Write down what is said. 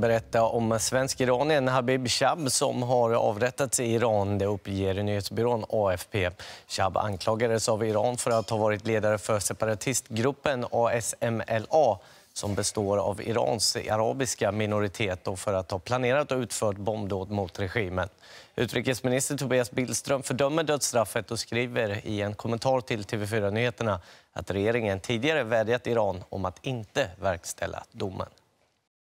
berätta om svensk-iranien Habib Shab som har avrättats i Iran. Det uppger nyhetsbyrån AFP. Shab anklagades av Iran för att ha varit ledare för separatistgruppen ASMLA som består av Irans arabiska minoritet och för att ha planerat och utfört bombdåd mot regimen. Utrikesminister Tobias Billström fördömer dödsstraffet och skriver i en kommentar till TV4 Nyheterna att regeringen tidigare vädjat Iran om att inte verkställa domen.